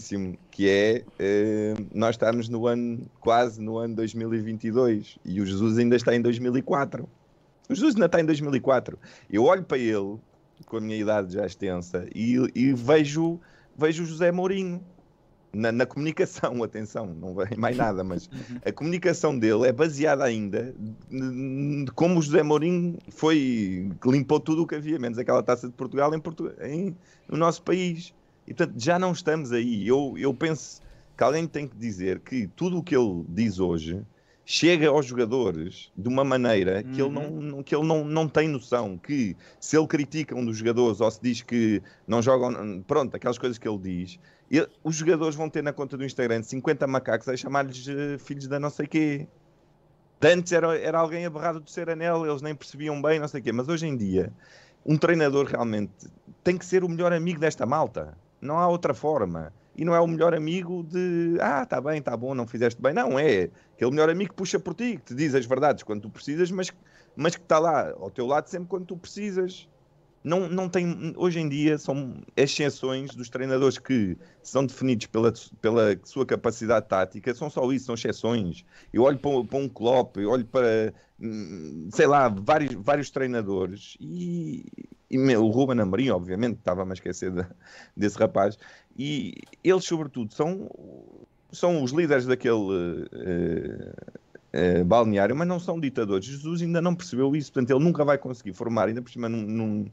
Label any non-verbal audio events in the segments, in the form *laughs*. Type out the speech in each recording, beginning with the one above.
importantíssimo, que é uh, nós estamos no ano, quase no ano 2022 e o Jesus ainda está em 2004. O Jesus ainda está em 2004. Eu olho para ele, com a minha idade já extensa, e, e vejo, vejo José Mourinho. Na, na, comunicação, *laughs* atenção, não vem mais nada, mas uhum. a comunicação dele é baseada ainda de como o José Mourinho foi, limpou tudo o que havia, menos aquela taça de Portugal em, Portu em no nosso país. E portanto, já não estamos aí. Eu, eu penso que alguém tem que dizer que tudo o que ele diz hoje chega aos jogadores de uma maneira que uhum. ele, não, que ele não, não tem noção. Que se ele critica um dos jogadores ou se diz que não jogam, pronto, aquelas coisas que ele diz, ele, os jogadores vão ter na conta do Instagram 50 macacos a chamar-lhes eh, filhos da não sei quê. Antes era, era alguém aberrado do ser anel, eles nem percebiam bem, não sei o quê. Mas hoje em dia, um treinador realmente tem que ser o melhor amigo desta malta. Não há outra forma. E não é o melhor amigo de ah, está bem, está bom, não fizeste bem. Não, é aquele melhor amigo que puxa por ti, que te diz as verdades quando tu precisas, mas, mas que está lá ao teu lado sempre quando tu precisas. Não, não tem, hoje em dia são exceções dos treinadores que são definidos pela, pela sua capacidade tática, são só isso, são exceções. Eu olho para, para um Klopp, eu olho para, hum, sei lá, vários, vários treinadores e e o Ruben Amorim, obviamente, estava-me esquecer de, desse rapaz, e eles, sobretudo, são, são os líderes daquele uh, uh, balneário, mas não são ditadores. Jesus ainda não percebeu isso, portanto, ele nunca vai conseguir formar, ainda por cima, num, num,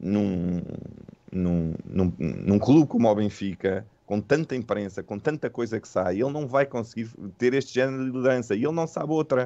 num, num, num clube como o Benfica. Com tanta imprensa, com tanta coisa que sai, ele não vai conseguir ter este género de liderança e ele não sabe outra.